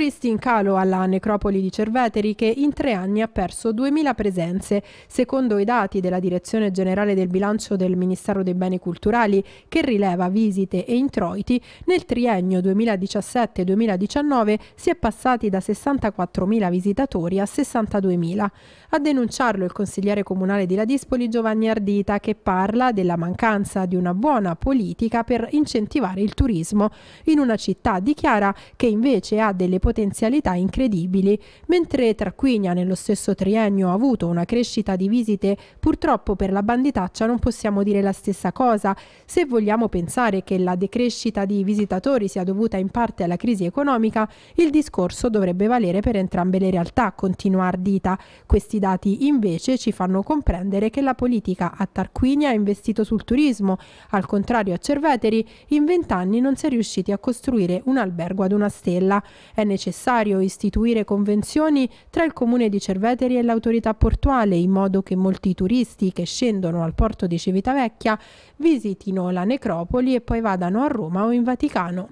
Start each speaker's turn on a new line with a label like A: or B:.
A: Turisti in calo alla necropoli di Cerveteri che in tre anni ha perso 2.000 presenze, secondo i dati della Direzione Generale del Bilancio del Ministero dei Beni Culturali che rileva visite e introiti, nel triennio 2017-2019 si è passati da 64.000 visitatori a 62.000. A denunciarlo il consigliere comunale di Ladispoli Giovanni Ardita che parla della mancanza di una buona politica per incentivare il turismo in una città dichiara che invece ha delle potenzialità potenzialità incredibili, mentre Tarquinia nello stesso triennio ha avuto una crescita di visite, purtroppo per la banditaccia non possiamo dire la stessa cosa. Se vogliamo pensare che la decrescita di visitatori sia dovuta in parte alla crisi economica, il discorso dovrebbe valere per entrambe le realtà, continua Ardita. Questi dati invece ci fanno comprendere che la politica a Tarquinia ha investito sul turismo, al contrario a Cerveteri in vent'anni non si è riusciti a costruire un albergo ad una stella. È necessario necessario istituire convenzioni tra il comune di Cerveteri e l'autorità portuale in modo che molti turisti che scendono al porto di Civitavecchia visitino la necropoli e poi vadano a Roma o in Vaticano.